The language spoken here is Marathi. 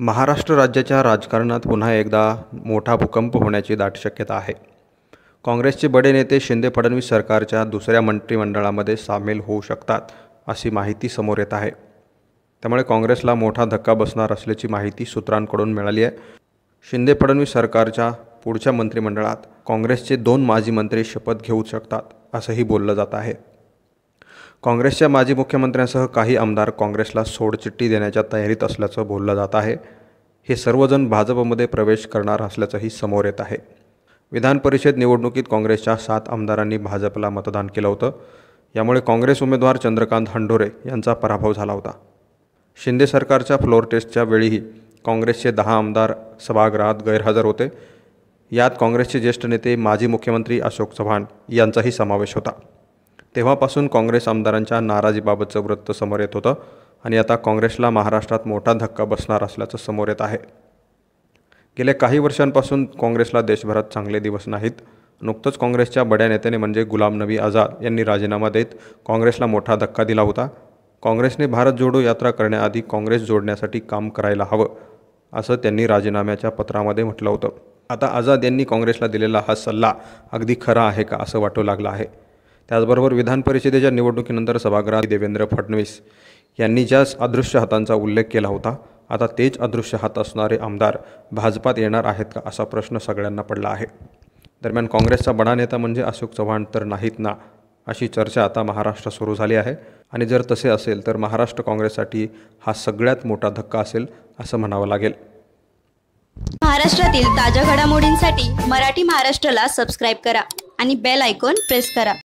महाराष्ट्र राज्याच्या राजकारणात पुन्हा एकदा मोठा भूकंप होण्याची दाट शक्यता आहे काँग्रेसचे बडे नेते शिंदे फडणवीस सरकारच्या दुसऱ्या मंत्रिमंडळामध्ये सामील होऊ शकतात अशी माहिती समोर येत आहे त्यामुळे काँग्रेसला मोठा धक्का बसणार असल्याची माहिती सूत्रांकडून मिळाली आहे शिंदे फडणवीस सरकारच्या पुढच्या मंत्रिमंडळात काँग्रेसचे दोन माजी मंत्री शपथ घेऊ शकतात असंही बोललं जात आहे काँग्रेसच्या माजी मुख्यमंत्र्यांसह काही आमदार काँग्रेसला सोडचिठ्ठी देण्याच्या तयारीत असल्याचं बोललं जात आहे हे सर्वजण भाजपमध्ये प्रवेश करणार असल्याचंही समोर येत आहे विधान परिषद निवडणुकीत काँग्रेसच्या सात आमदारांनी भाजपला मतदान केलं होतं यामुळे काँग्रेस उमेदवार चंद्रकांत हंडोरे यांचा पराभव झाला होता शिंदे सरकारच्या फ्लोअर टेस्टच्या वेळीही काँग्रेसचे दहा आमदार सभागृहात गैरहजर होते यात काँग्रेसचे ज्येष्ठ नेते माजी मुख्यमंत्री अशोक चव्हाण यांचाही समावेश होता तेव्हापासून काँग्रेस आमदारांच्या नाराजीबाबतचं वृत्त समोर येत होतं आणि आता काँग्रेसला महाराष्ट्रात मोठा धक्का बसणार असल्याचं समोर येत आहे गेल्या काही वर्षांपासून काँग्रेसला देशभरात चांगले दिवस नाहीत नुकतंच काँग्रेसच्या बड्या नेत्याने म्हणजे गुलाम नबी आझाद यांनी राजीनामा देत काँग्रेसला मोठा धक्का दिला होता काँग्रेसने भारत जोडो यात्रा करण्याआधी काँग्रेस जोडण्यासाठी काम करायला हवं असं त्यांनी राजीनाम्याच्या पत्रामध्ये म्हटलं होतं आता आझाद यांनी काँग्रेसला दिलेला हा सल्ला अगदी खरा आहे का असं वाटू लागलं आहे त्याचबरोबर विधान परिषदेच्या निवडणुकीनंतर सभागृहात देवेंद्र फडणवीस यांनी ज्या अदृश्य हातांचा उल्लेख केला होता आता तेच अदृश्य हात असणारे आमदार भाजपात येणार आहेत का असा प्रश्न सगळ्यांना पडला आहे दरम्यान काँग्रेसचा बडा नेता म्हणजे अशोक चव्हाण तर नाहीत ना अशी चर्चा आता महाराष्ट्र सुरू झाली आहे आणि जर तसे असेल तर महाराष्ट्र काँग्रेससाठी हा सगळ्यात मोठा धक्का असेल असं म्हणावं लागेल महाराष्ट्रातील ताज्या घडामोडींसाठी मराठी महाराष्ट्राला सबस्क्राईब करा आणि बेल ऐकून प्रेस करा